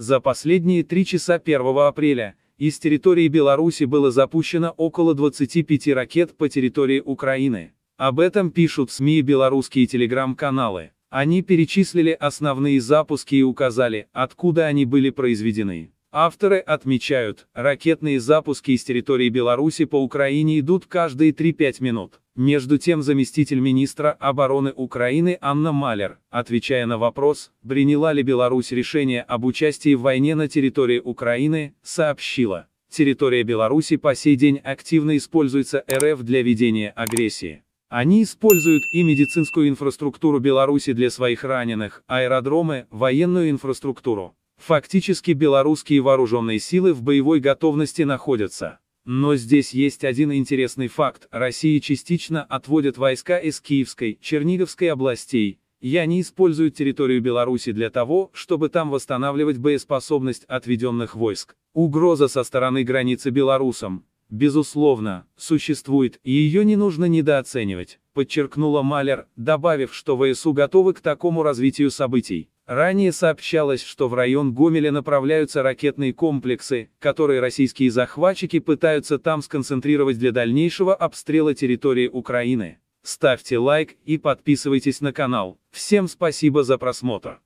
За последние три часа 1 апреля из территории Беларуси было запущено около 25 ракет по территории Украины. Об этом пишут СМИ и белорусские телеграм-каналы. Они перечислили основные запуски и указали, откуда они были произведены. Авторы отмечают, ракетные запуски из территории Беларуси по Украине идут каждые 3-5 минут. Между тем заместитель министра обороны Украины Анна Малер, отвечая на вопрос, приняла ли Беларусь решение об участии в войне на территории Украины, сообщила, территория Беларуси по сей день активно используется РФ для ведения агрессии. Они используют и медицинскую инфраструктуру Беларуси для своих раненых, аэродромы, военную инфраструктуру. Фактически белорусские вооруженные силы в боевой готовности находятся. Но здесь есть один интересный факт. Россия частично отводит войска из Киевской, Черниговской областей. И они используют территорию Беларуси для того, чтобы там восстанавливать боеспособность отведенных войск. Угроза со стороны границы белорусам, безусловно, существует, и ее не нужно недооценивать, подчеркнула Малер, добавив, что ВСУ готовы к такому развитию событий. Ранее сообщалось, что в район Гомеля направляются ракетные комплексы, которые российские захватчики пытаются там сконцентрировать для дальнейшего обстрела территории Украины. Ставьте лайк и подписывайтесь на канал. Всем спасибо за просмотр.